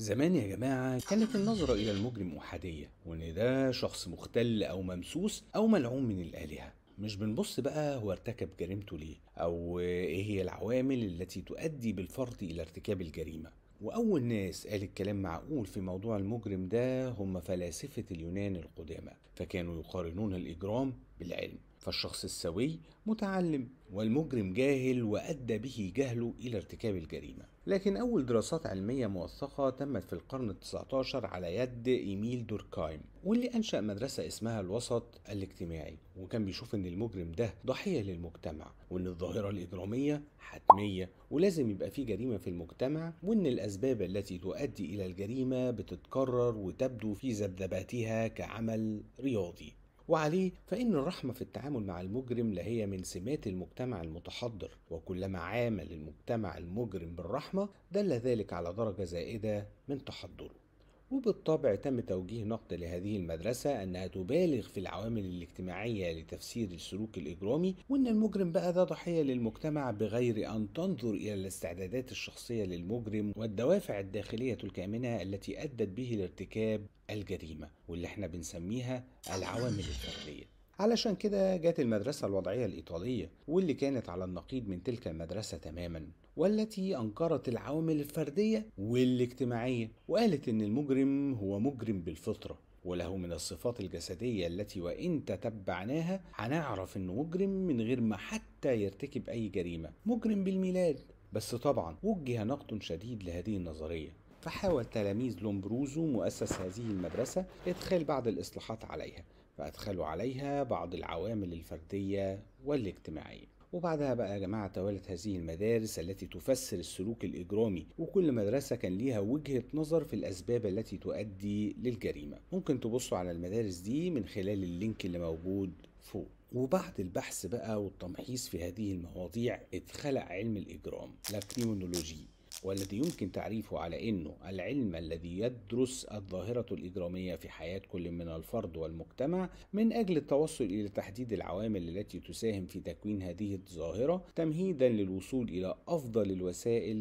زمان يا جماعة كانت النظرة إلى المجرم أحادية وإن ده شخص مختل أو ممسوس أو ملعون من الآلهة مش بنبص بقى هو ارتكب جريمته ليه أو إيه هي العوامل التي تؤدي بالفرد إلى ارتكاب الجريمة وأول ناس قالت كلام معقول في موضوع المجرم ده هم فلاسفة اليونان القدامى فكانوا يقارنون الإجرام بالعلم فالشخص السوي متعلم والمجرم جاهل وأدى به جهله إلى ارتكاب الجريمة لكن أول دراسات علمية موثقة تمت في القرن ال19 على يد إيميل دوركايم واللي أنشأ مدرسة اسمها الوسط الاجتماعي وكان بيشوف إن المجرم ده ضحية للمجتمع وإن الظاهرة الإجرامية حتمية ولازم يبقى في جريمة في المجتمع وإن الأسباب التي تؤدي إلى الجريمة بتتكرر وتبدو في ذبذباتها كعمل رياضي وعليه فإن الرحمة في التعامل مع المجرم لهي من سمات المجتمع المتحضر وكلما عامل المجتمع المجرم بالرحمة دل ذلك على درجة زائدة من تحضره وبالطبع تم توجيه نقد لهذه المدرسة أنها تبالغ في العوامل الاجتماعية لتفسير السلوك الإجرامي وأن المجرم بقى ده ضحية للمجتمع بغير أن تنظر إلى الاستعدادات الشخصية للمجرم والدوافع الداخلية الكامنة التي أدت به لارتكاب الجريمة واللي احنا بنسميها العوامل الفردية علشان كده جت المدرسة الوضعية الإيطالية واللي كانت على النقيض من تلك المدرسة تماما والتي أنكرت العوامل الفردية والاجتماعية وقالت إن المجرم هو مجرم بالفطرة وله من الصفات الجسدية التي وإن تتبعناها هنعرف إنه مجرم من غير ما حتى يرتكب أي جريمة مجرم بالميلاد بس طبعا وجه نقد شديد لهذه النظرية فحاول تلاميذ لومبروزو مؤسس هذه المدرسة إدخال بعض الإصلاحات عليها وأدخلوا عليها بعض العوامل الفردية والاجتماعية وبعدها بقى يا جماعة توالت هذه المدارس التي تفسر السلوك الإجرامي وكل مدرسة كان ليها وجهة نظر في الأسباب التي تؤدي للجريمة ممكن تبصوا على المدارس دي من خلال اللينك اللي موجود فوق وبعد البحث بقى والتمحيص في هذه المواضيع اتخلق علم الإجرام لا كريمونولوجي والذي يمكن تعريفه على أنه العلم الذي يدرس الظاهرة الإجرامية في حياة كل من الفرد والمجتمع من أجل التوصل إلى تحديد العوامل التي تساهم في تكوين هذه الظاهرة تمهيدا للوصول إلى أفضل الوسائل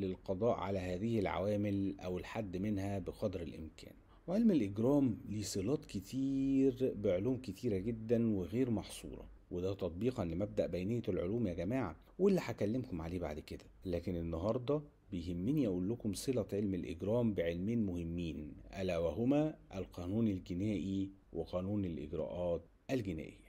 للقضاء على هذه العوامل أو الحد منها بقدر الإمكان وعلم الإجرام ليه صلات كتير بعلوم كتيرة جدا وغير محصورة وده تطبيقا لمبدا بينيه العلوم يا جماعه واللي هكلمكم عليه بعد كده لكن النهارده بيهمني أقول لكم صلة علم الإجرام بعلمين مهمين ألا وهما القانون الجنائي وقانون الإجراءات الجنائية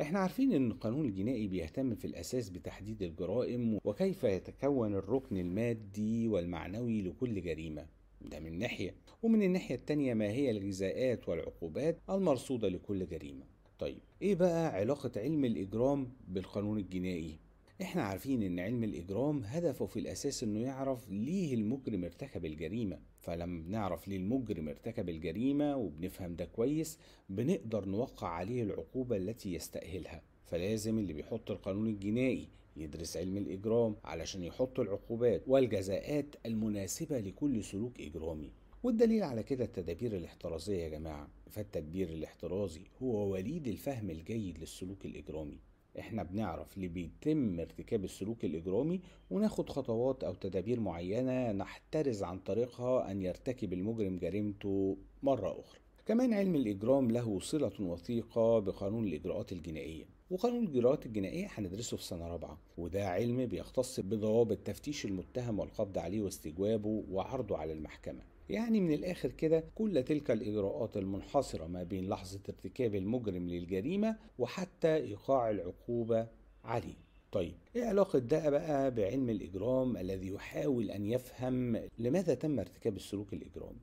احنا عارفين ان القانون الجنائي بيهتم في الاساس بتحديد الجرائم وكيف يتكون الركن المادي والمعنوي لكل جريمه ده من ناحيه ومن الناحيه التانيه ما هي الجزاءات والعقوبات المرصوده لكل جريمه طيب ايه بقى علاقه علم الاجرام بالقانون الجنائي احنا عارفين ان علم الاجرام هدفه في الاساس انه يعرف ليه المجرم ارتكب الجريمه فلما بنعرف ليه المجرم ارتكب الجريمه وبنفهم ده كويس بنقدر نوقع عليه العقوبه التي يستاهلها فلازم اللي بيحط القانون الجنائي يدرس علم الاجرام علشان يحط العقوبات والجزاءات المناسبه لكل سلوك اجرامي والدليل على كده التدابير الاحترازيه يا جماعه فالتدبير الاحترازي هو وليد الفهم الجيد للسلوك الاجرامي احنا بنعرف اللي بيتم ارتكاب السلوك الاجرامي وناخد خطوات او تدابير معينه نحترز عن طريقها ان يرتكب المجرم جريمته مره اخرى كمان علم الإجرام له صلة وثيقة بقانون الإجراءات الجنائية وقانون الإجراءات الجنائية هندرسه في سنة رابعة وده علم بيختص بضوابط تفتيش المتهم والقبض عليه واستجوابه وعرضه على المحكمة يعني من الآخر كده كل تلك الإجراءات المنحصرة ما بين لحظة ارتكاب المجرم للجريمة وحتى إيقاع العقوبة عليه طيب ايه علاقة ده بقى بعلم الإجرام الذي يحاول أن يفهم لماذا تم ارتكاب السلوك الإجرامي؟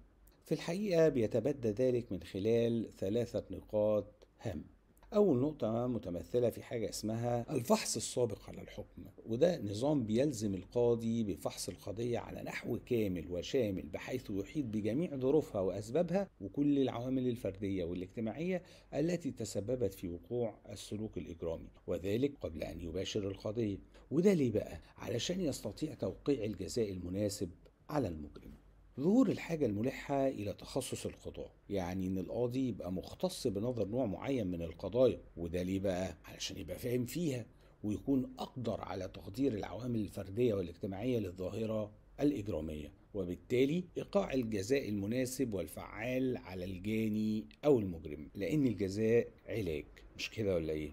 في الحقيقة بيتبدى ذلك من خلال ثلاثة نقاط هامة أول نقطة متمثلة في حاجة اسمها الفحص السابق على الحكم وده نظام بيلزم القاضي بفحص القضية على نحو كامل وشامل بحيث يحيط بجميع ظروفها وأسبابها وكل العوامل الفردية والاجتماعية التي تسببت في وقوع السلوك الإجرامي وذلك قبل أن يباشر القضية وده ليه بقى؟ علشان يستطيع توقيع الجزاء المناسب على المجرم ظهور الحاجة الملحة إلى تخصص القضاء يعني إن القاضي يبقى مختص بنظر نوع معين من القضايا وده ليه بقى؟ علشان يبقى فاهم فيها ويكون أقدر على تقدير العوامل الفردية والاجتماعية للظاهرة الإجرامية وبالتالي إيقاع الجزاء المناسب والفعال على الجاني أو المجرم لأن الجزاء علاج مش كده ولا إيه؟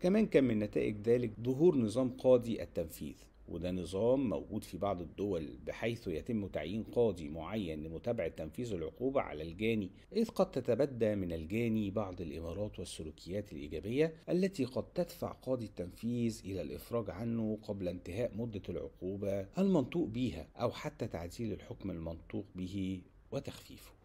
كمان كان من نتائج ذلك ظهور نظام قاضي التنفيذ وده نظام موجود في بعض الدول بحيث يتم تعيين قاضي معين لمتابعة تنفيذ العقوبة على الجاني إذ قد تتبدى من الجاني بعض الإمارات والسلوكيات الإيجابية التي قد تدفع قاضي التنفيذ إلى الإفراج عنه قبل انتهاء مدة العقوبة المنطوق بها أو حتى تعديل الحكم المنطوق به وتخفيفه